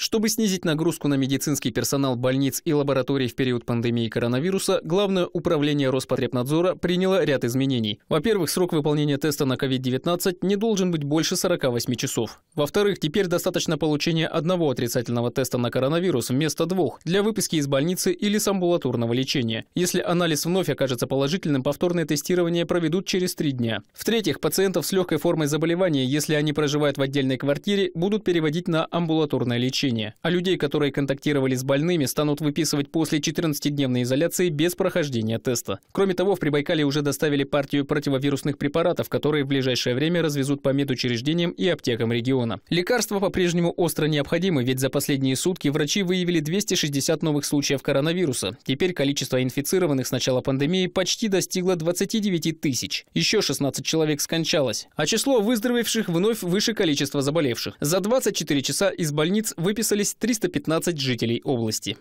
Чтобы снизить нагрузку на медицинский персонал больниц и лабораторий в период пандемии коронавируса, Главное управление Роспотребнадзора приняло ряд изменений. Во-первых, срок выполнения теста на COVID-19 не должен быть больше 48 часов. Во-вторых, теперь достаточно получения одного отрицательного теста на коронавирус вместо двух для выписки из больницы или с амбулаторного лечения. Если анализ вновь окажется положительным, повторное тестирование проведут через три дня. В-третьих, пациентов с легкой формой заболевания, если они проживают в отдельной квартире, будут переводить на амбулаторное лечение лечения, а людей, которые контактировали с больными, станут выписывать после 14-дневной изоляции без прохождения теста. Кроме того, в Прибайкале уже доставили партию противовирусных препаратов, которые в ближайшее время развезут по медучреждениям и аптекам региона. Лекарства по-прежнему остро необходимы, ведь за последние сутки врачи выявили 260 новых случаев коронавируса. Теперь количество инфицированных с начала пандемии почти достигло 29 тысяч. Еще 16 человек скончалось, а число выздоровевших вновь выше количества заболевших. За 24 часа из больниц выписали выписались 315 жителей области.